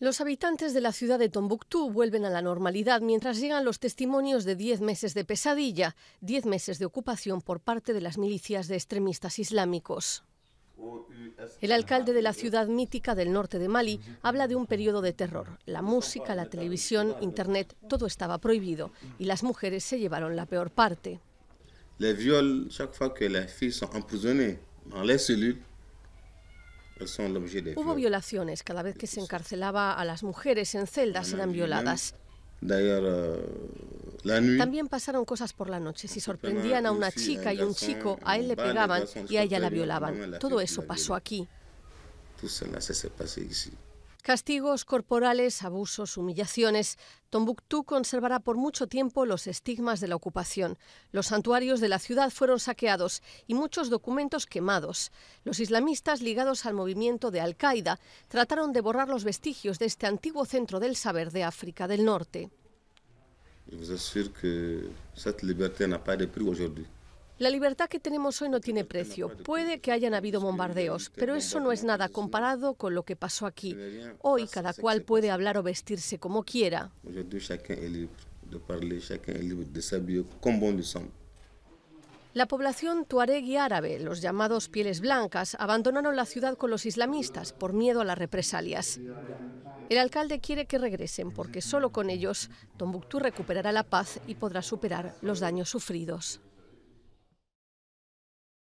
Los habitantes de la ciudad de Tombuctú vuelven a la normalidad mientras llegan los testimonios de 10 meses de pesadilla, 10 meses de ocupación por parte de las milicias de extremistas islámicos. El alcalde de la ciudad mítica del norte de Mali habla de un periodo de terror. La música, la televisión, Internet, todo estaba prohibido y las mujeres se llevaron la peor parte. Hubo violaciones cada vez que se encarcelaba a las mujeres en celdas, eran violadas. También pasaron cosas por la noche. Si ah, sorprendían a una chica y un chico, a él le pegaban y a ella la violaban. Todo eso pasó aquí. Castigos corporales, abusos, humillaciones. Tombuctú conservará por mucho tiempo los estigmas de la ocupación. Los santuarios de la ciudad fueron saqueados y muchos documentos quemados. Los islamistas ligados al movimiento de Al-Qaeda trataron de borrar los vestigios de este antiguo centro del saber de África del Norte. La libertad que tenemos hoy no tiene precio. Puede que hayan habido bombardeos, pero eso no es nada comparado con lo que pasó aquí. Hoy cada cual puede hablar o vestirse como quiera. La población tuareg y árabe, los llamados pieles blancas, abandonaron la ciudad con los islamistas por miedo a las represalias. El alcalde quiere que regresen porque solo con ellos Tombuctú recuperará la paz y podrá superar los daños sufridos.